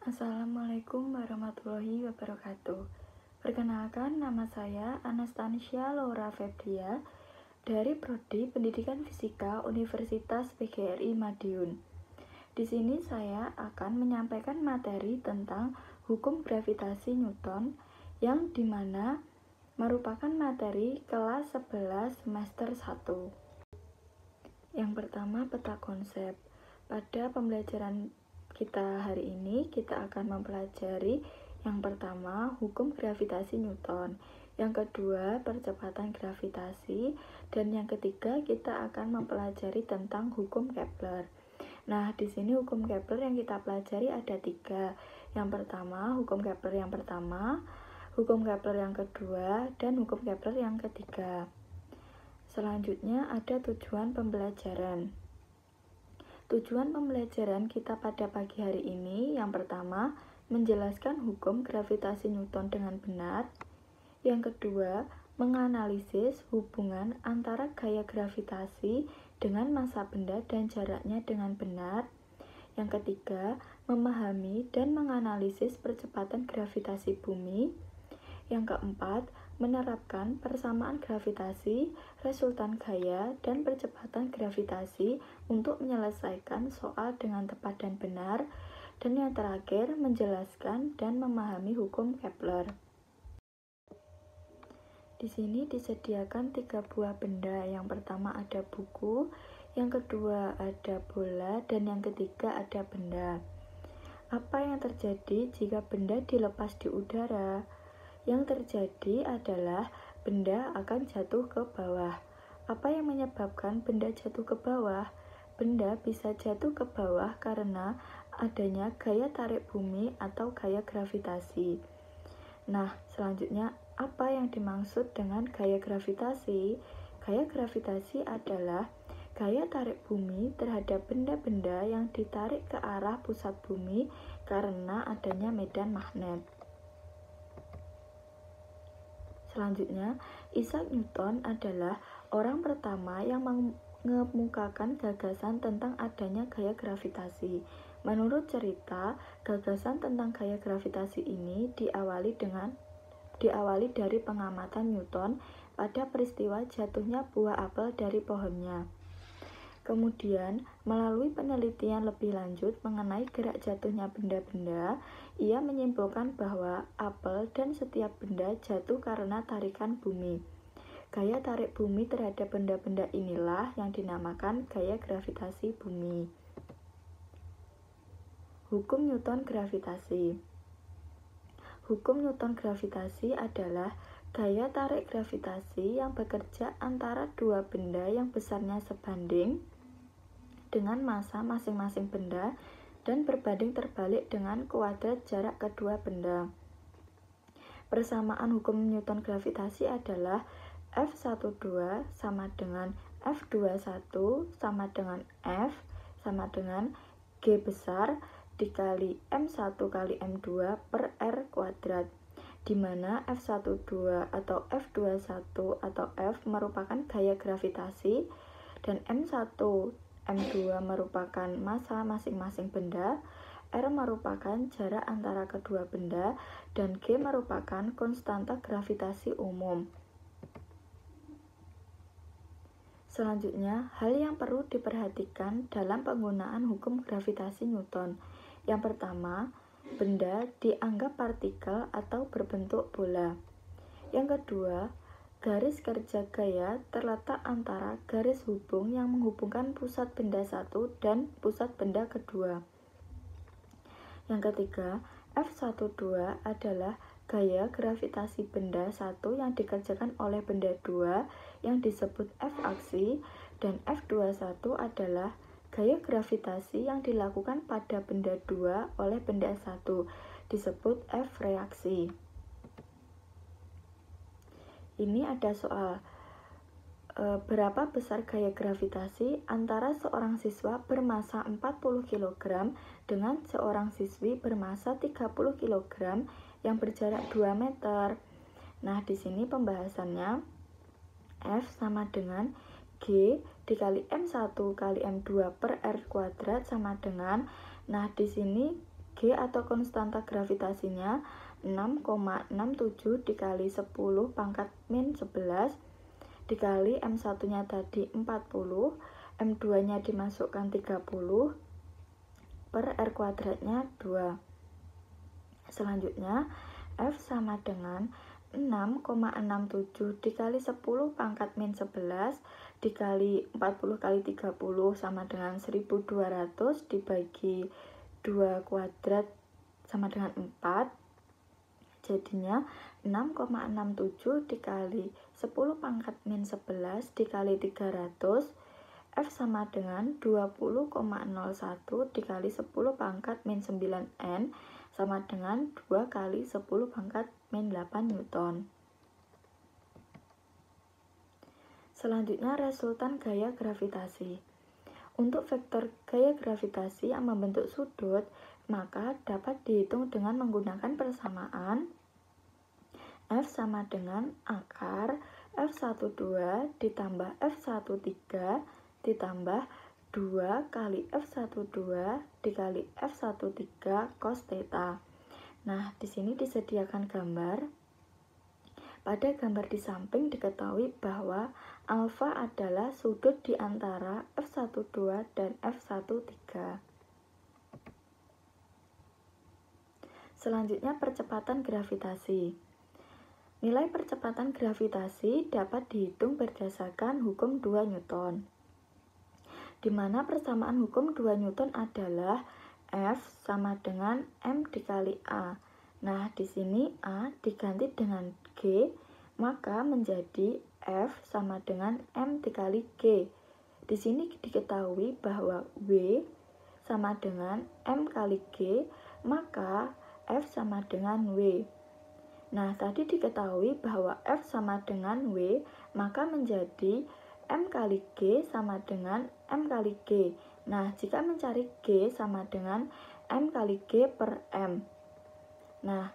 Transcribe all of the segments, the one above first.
Assalamualaikum warahmatullahi wabarakatuh. Perkenalkan nama saya Anastasia Laura Febria dari Prodi Pendidikan Fisika Universitas PGRI Madiun. Di sini saya akan menyampaikan materi tentang hukum gravitasi Newton yang dimana merupakan materi kelas 11 semester 1. Yang pertama peta konsep. Pada pembelajaran kita hari ini kita akan mempelajari yang pertama hukum gravitasi Newton, yang kedua percepatan gravitasi, dan yang ketiga kita akan mempelajari tentang hukum Kepler. Nah, di sini hukum Kepler yang kita pelajari ada tiga. Yang pertama, hukum Kepler yang pertama, hukum Kepler yang kedua, dan hukum Kepler yang ketiga. Selanjutnya ada tujuan pembelajaran. Tujuan pembelajaran kita pada pagi hari ini yang pertama menjelaskan hukum gravitasi Newton dengan benar. Yang kedua, menganalisis hubungan antara gaya gravitasi dengan massa benda dan jaraknya dengan benar. Yang ketiga, memahami dan menganalisis percepatan gravitasi bumi. Yang keempat, menerapkan persamaan gravitasi, resultan gaya, dan percepatan gravitasi untuk menyelesaikan soal dengan tepat dan benar, dan yang terakhir menjelaskan dan memahami hukum Kepler. Di sini disediakan tiga buah benda. Yang pertama ada buku, yang kedua ada bola, dan yang ketiga ada benda. Apa yang terjadi jika benda dilepas di udara? Yang terjadi adalah benda akan jatuh ke bawah. Apa yang menyebabkan benda jatuh ke bawah? Benda bisa jatuh ke bawah karena adanya gaya tarik bumi atau gaya gravitasi. Nah, selanjutnya apa yang dimaksud dengan gaya gravitasi? Gaya gravitasi adalah gaya tarik bumi terhadap benda-benda yang ditarik ke arah pusat bumi karena adanya medan magnet. Selanjutnya, Isaac Newton adalah orang pertama yang mengemukakan gagasan tentang adanya gaya gravitasi. Menurut cerita, gagasan tentang gaya gravitasi ini diawali dengan diawali dari pengamatan Newton pada peristiwa jatuhnya buah apel dari pohonnya. Kemudian, melalui penelitian lebih lanjut mengenai gerak jatuhnya benda-benda, ia menyimpulkan bahwa apel dan setiap benda jatuh karena tarikan bumi. Gaya tarik bumi terhadap benda-benda inilah yang dinamakan gaya gravitasi bumi. Hukum Newton gravitasi. Hukum Newton gravitasi adalah Gaya tarik gravitasi yang bekerja antara dua benda yang besarnya sebanding dengan massa masing-masing benda dan berbanding terbalik dengan kuadrat jarak kedua benda. Persamaan hukum Newton gravitasi adalah F12 sama dengan F21 sama dengan F sama dengan G besar dikali M1 kali M2 per R kuadrat di mana F12 atau F21 atau F merupakan gaya gravitasi dan M1, M2 merupakan massa masing-masing benda, R merupakan jarak antara kedua benda, dan G merupakan konstanta gravitasi umum. Selanjutnya, hal yang perlu diperhatikan dalam penggunaan hukum gravitasi Newton. Yang pertama, benda dianggap partikel atau berbentuk bola. Yang kedua, garis kerja gaya terletak antara garis hubung yang menghubungkan pusat benda satu dan pusat benda kedua. Yang ketiga, F12 adalah gaya gravitasi benda satu yang dikerjakan oleh benda dua yang disebut F-aksi dan F21 adalah Gaya gravitasi yang dilakukan pada benda dua oleh benda satu disebut F reaksi. Ini ada soal e, berapa besar gaya gravitasi antara seorang siswa bermassa 40 kg dengan seorang siswi bermassa 30 kg yang berjarak 2 meter. Nah, di sini pembahasannya F sama dengan G dikali M1 kali M2 per R kuadrat sama dengan Nah, di sini G atau konstanta gravitasinya 6,67 dikali 10 pangkat min 11 dikali M1-nya tadi 40, M2-nya dimasukkan 30 per R kuadratnya 2. Selanjutnya, F sama dengan 6,67 dikali 10 pangkat min 11 dikali 40 kali 30 sama dengan 1200 dibagi 2 kuadrat sama dengan 4 jadinya 6,67 dikali 10 pangkat min 11 dikali 300 F sama dengan 20,01 dikali 10 pangkat min 9N sama dengan 2 kali 10 pangkat Men8 Newton. Selanjutnya resultan gaya gravitasi. Untuk vektor gaya gravitasi yang membentuk sudut, maka dapat dihitung dengan menggunakan persamaan F sama dengan akar F12 ditambah F13 ditambah 2 kali F12 dikali F13 cos theta. Nah, di sini disediakan gambar. Pada gambar di samping diketahui bahwa alfa adalah sudut di antara F12 dan F13. Selanjutnya percepatan gravitasi. Nilai percepatan gravitasi dapat dihitung berdasarkan hukum 2 Newton. Di mana persamaan hukum 2 Newton adalah F sama dengan M dikali A. Nah, di sini A diganti dengan G, maka menjadi F sama dengan M dikali G. Di sini diketahui bahwa W sama dengan M kali G, maka F sama dengan W. Nah, tadi diketahui bahwa F sama dengan W, maka menjadi M kali G sama dengan M kali G. Nah, jika mencari G sama dengan M kali G per M. Nah,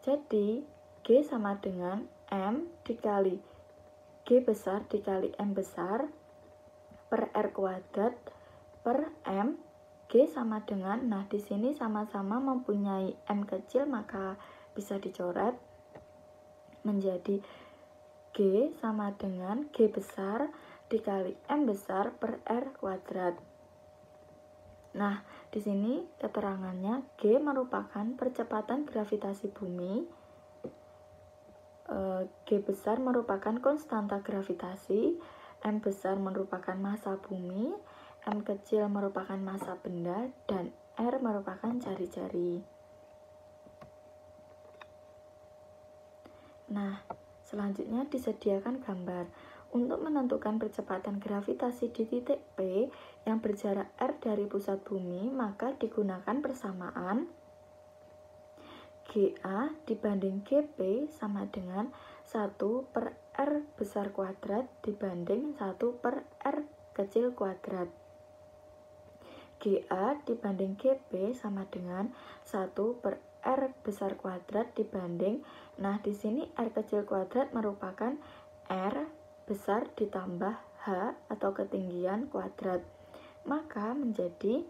jadi G sama dengan M dikali G besar dikali M besar per R kuadrat per M G sama dengan, nah di sini sama-sama mempunyai M kecil maka bisa dicoret menjadi G sama dengan G besar dikali M besar per R kuadrat. Nah, di sini keterangannya G merupakan percepatan gravitasi bumi. Eh, G besar merupakan konstanta gravitasi, M besar merupakan massa bumi, M kecil merupakan massa benda, dan R merupakan jari-jari. Nah, selanjutnya disediakan gambar untuk menentukan percepatan gravitasi di titik P yang berjarak R dari pusat bumi, maka digunakan persamaan GA dibanding GP sama dengan 1 per R besar kuadrat dibanding 1 per R kecil kuadrat. GA dibanding GP sama dengan 1 per R besar kuadrat dibanding, nah di sini R kecil kuadrat merupakan R besar ditambah H atau ketinggian kuadrat maka menjadi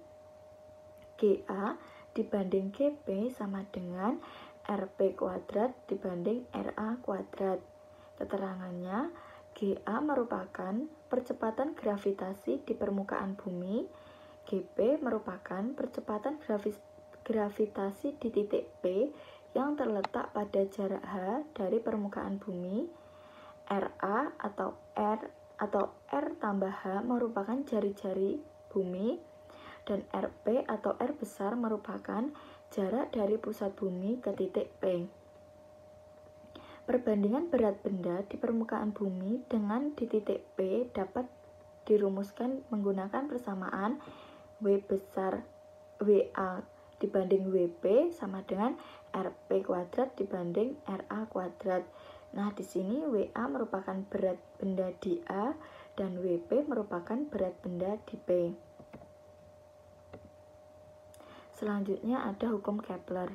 GA dibanding GP sama dengan RP kuadrat dibanding RA kuadrat keterangannya GA merupakan percepatan gravitasi di permukaan bumi GP merupakan percepatan gravitasi di titik P yang terletak pada jarak H dari permukaan bumi RA atau R atau R tambah H merupakan jari-jari bumi dan RP atau R besar merupakan jarak dari pusat bumi ke titik P. Perbandingan berat benda di permukaan bumi dengan di titik P dapat dirumuskan menggunakan persamaan W besar WA dibanding WP sama dengan RP kuadrat dibanding RA kuadrat Nah, di sini WA merupakan berat benda di A dan WP merupakan berat benda di P. Selanjutnya ada hukum Kepler.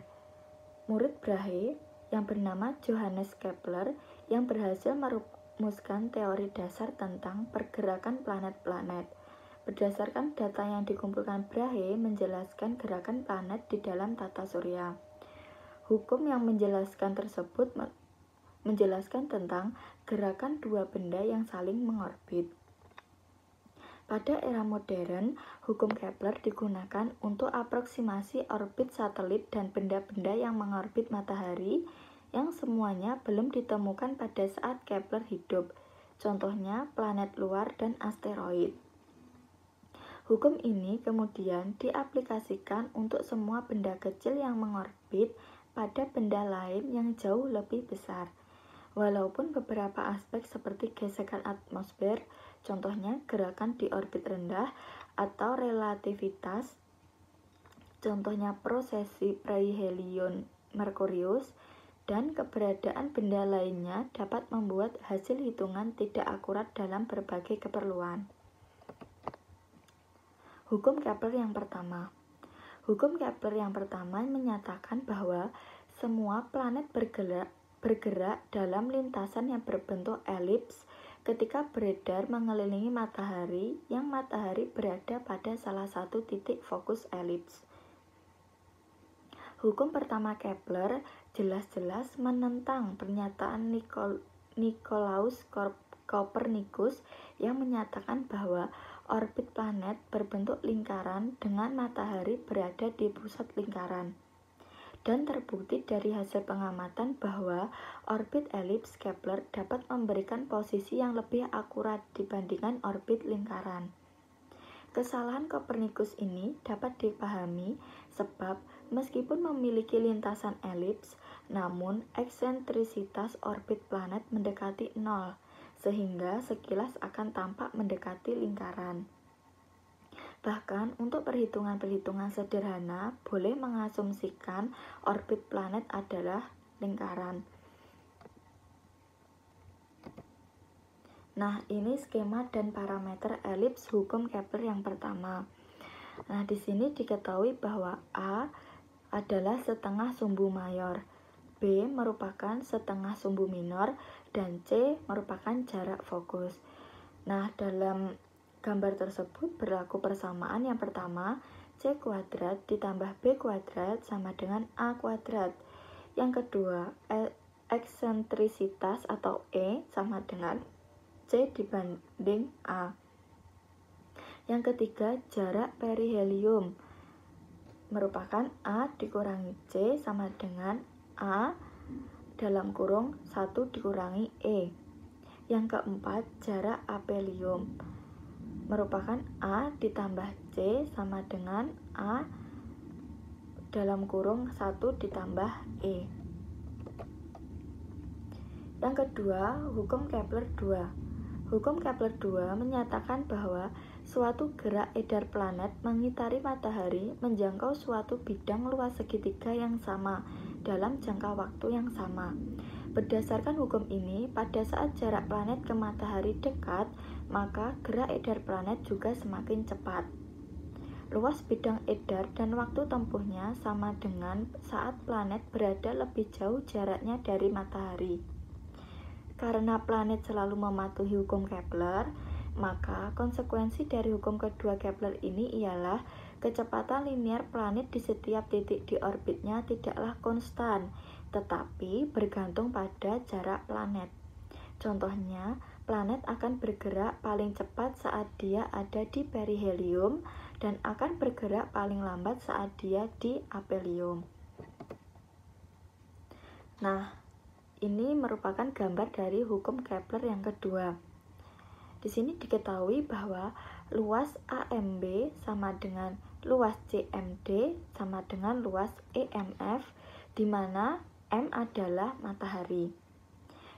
Murid Brahe yang bernama Johannes Kepler yang berhasil merumuskan teori dasar tentang pergerakan planet-planet. Berdasarkan data yang dikumpulkan Brahe menjelaskan gerakan planet di dalam tata surya. Hukum yang menjelaskan tersebut menjelaskan tentang gerakan dua benda yang saling mengorbit. Pada era modern, hukum Kepler digunakan untuk aproksimasi orbit satelit dan benda-benda yang mengorbit matahari yang semuanya belum ditemukan pada saat Kepler hidup. Contohnya planet luar dan asteroid. Hukum ini kemudian diaplikasikan untuk semua benda kecil yang mengorbit pada benda lain yang jauh lebih besar. Walaupun beberapa aspek seperti gesekan atmosfer, contohnya gerakan di orbit rendah atau relativitas, contohnya prosesi perihelion Merkurius, dan keberadaan benda lainnya dapat membuat hasil hitungan tidak akurat dalam berbagai keperluan. Hukum Kepler yang pertama. Hukum Kepler yang pertama menyatakan bahwa semua planet bergerak bergerak dalam lintasan yang berbentuk elips ketika beredar mengelilingi matahari yang matahari berada pada salah satu titik fokus elips. Hukum pertama Kepler jelas-jelas menentang pernyataan Nicol Nicolaus Copernicus yang menyatakan bahwa orbit planet berbentuk lingkaran dengan matahari berada di pusat lingkaran dan terbukti dari hasil pengamatan bahwa orbit elips Kepler dapat memberikan posisi yang lebih akurat dibandingkan orbit lingkaran. Kesalahan Kopernikus ini dapat dipahami sebab meskipun memiliki lintasan elips, namun eksentrisitas orbit planet mendekati nol, sehingga sekilas akan tampak mendekati lingkaran. Bahkan untuk perhitungan-perhitungan sederhana boleh mengasumsikan orbit planet adalah lingkaran. Nah, ini skema dan parameter elips hukum Kepler yang pertama. Nah, di sini diketahui bahwa A adalah setengah sumbu mayor, B merupakan setengah sumbu minor, dan C merupakan jarak fokus. Nah, dalam Gambar tersebut berlaku persamaan yang pertama, C kuadrat ditambah B kuadrat sama dengan A kuadrat. Yang kedua, e, eksentrisitas atau E sama dengan C dibanding A. Yang ketiga, jarak perihelium merupakan A dikurangi C sama dengan A dalam kurung 1 dikurangi E. Yang keempat, jarak apelium merupakan A ditambah C sama dengan A dalam kurung 1 ditambah E. Yang kedua, hukum Kepler 2. Hukum Kepler 2 menyatakan bahwa suatu gerak edar planet mengitari matahari menjangkau suatu bidang luas segitiga yang sama dalam jangka waktu yang sama. Berdasarkan hukum ini, pada saat jarak planet ke matahari dekat, maka gerak edar planet juga semakin cepat. Luas bidang edar dan waktu tempuhnya sama dengan saat planet berada lebih jauh jaraknya dari matahari. Karena planet selalu mematuhi hukum Kepler, maka konsekuensi dari hukum kedua Kepler ini ialah kecepatan linear planet di setiap titik di orbitnya tidaklah konstan, tetapi bergantung pada jarak planet. Contohnya, planet akan bergerak paling cepat saat dia ada di perihelium dan akan bergerak paling lambat saat dia di aphelium. Nah, ini merupakan gambar dari hukum Kepler yang kedua. Di sini diketahui bahwa luas AMB sama dengan luas CMD sama dengan luas EMF di mana M adalah matahari.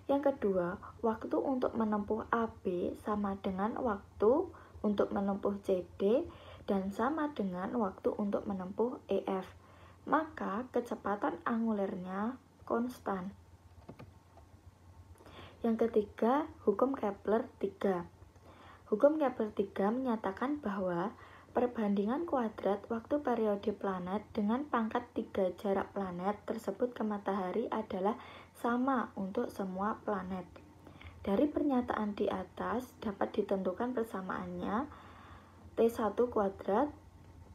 Yang kedua, waktu untuk menempuh AB sama dengan waktu untuk menempuh CD dan sama dengan waktu untuk menempuh EF. Maka kecepatan angulernya konstan. Yang ketiga, hukum Kepler 3. Hukum Kepler 3 menyatakan bahwa perbandingan kuadrat waktu periode planet dengan pangkat 3 jarak planet tersebut ke matahari adalah sama untuk semua planet. Dari pernyataan di atas dapat ditentukan persamaannya T1 kuadrat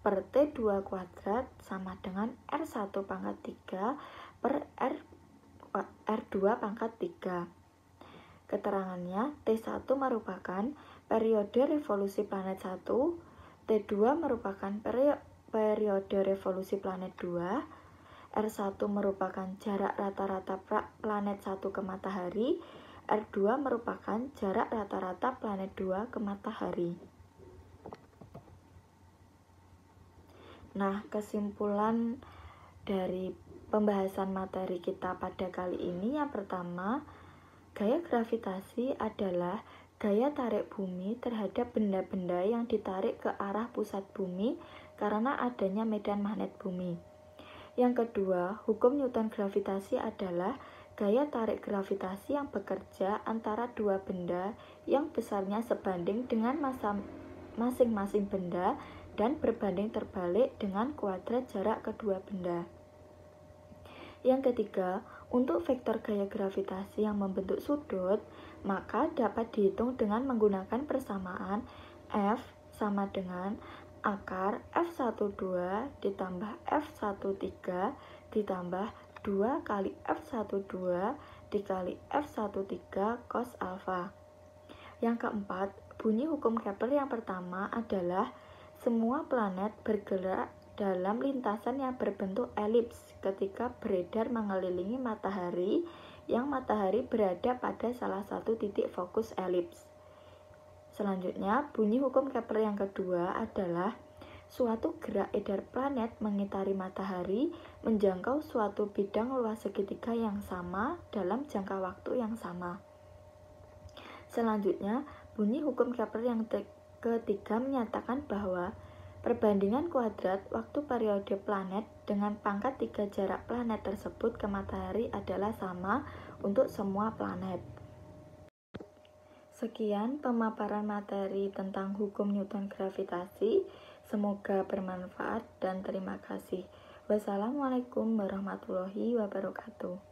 per T2 kuadrat sama dengan R1 pangkat 3 per R, eh, R2 pangkat 3. Keterangannya T1 merupakan periode revolusi planet 1, T2 merupakan periode revolusi planet 2, R1 merupakan jarak rata-rata planet 1 ke matahari, R2 merupakan jarak rata-rata planet 2 ke matahari. Nah, kesimpulan dari pembahasan materi kita pada kali ini yang pertama, gaya gravitasi adalah gaya tarik bumi terhadap benda-benda yang ditarik ke arah pusat bumi karena adanya medan magnet bumi. Yang kedua, hukum Newton gravitasi adalah gaya tarik gravitasi yang bekerja antara dua benda yang besarnya sebanding dengan masa masing-masing benda dan berbanding terbalik dengan kuadrat jarak kedua benda. Yang ketiga, untuk vektor gaya gravitasi yang membentuk sudut, maka dapat dihitung dengan menggunakan persamaan F sama dengan akar F12 ditambah F13 ditambah 2 kali F12 dikali F13 cos alpha. Yang keempat, bunyi hukum Kepler yang pertama adalah semua planet bergerak dalam lintasan yang berbentuk elips ketika beredar mengelilingi matahari yang matahari berada pada salah satu titik fokus elips. Selanjutnya, bunyi hukum Kepler yang kedua adalah suatu gerak edar planet mengitari matahari menjangkau suatu bidang luas segitiga yang sama dalam jangka waktu yang sama. Selanjutnya, bunyi hukum Kepler yang ketiga menyatakan bahwa perbandingan kuadrat waktu periode planet dengan pangkat tiga jarak planet tersebut ke matahari adalah sama untuk semua planet. Sekian pemaparan materi tentang hukum Newton gravitasi. Semoga bermanfaat dan terima kasih. Wassalamualaikum warahmatullahi wabarakatuh.